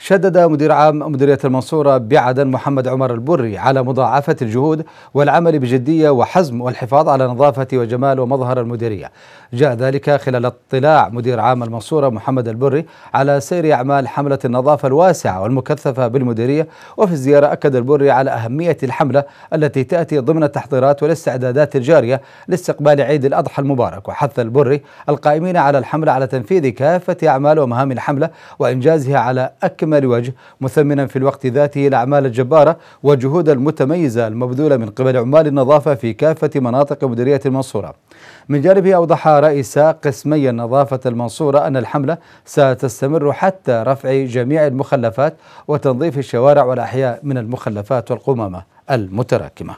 شدد مدير عام مديرية المنصورة بعدن محمد عمر البري على مضاعفة الجهود والعمل بجدية وحزم والحفاظ على نظافة وجمال ومظهر المديرية جاء ذلك خلال اطلاع مدير عام المنصورة محمد البري على سير أعمال حملة النظافة الواسعة والمكثفة بالمديرية وفي الزيارة أكد البري على أهمية الحملة التي تأتي ضمن التحضيرات والاستعدادات الجارية لاستقبال عيد الأضحى المبارك وحث البري القائمين على الحملة على تنفيذ كافة أعمال ومهام الحملة وإنجازها على أكمل أكمل وجه مثمنا في الوقت ذاته الأعمال الجبارة والجهود المتميزة المبذولة من قبل عمال النظافة في كافة مناطق مديرية المنصورة من جانبه أوضح رئيس قسمي النظافة المنصورة أن الحملة ستستمر حتى رفع جميع المخلفات وتنظيف الشوارع والأحياء من المخلفات والقمامة المتراكمة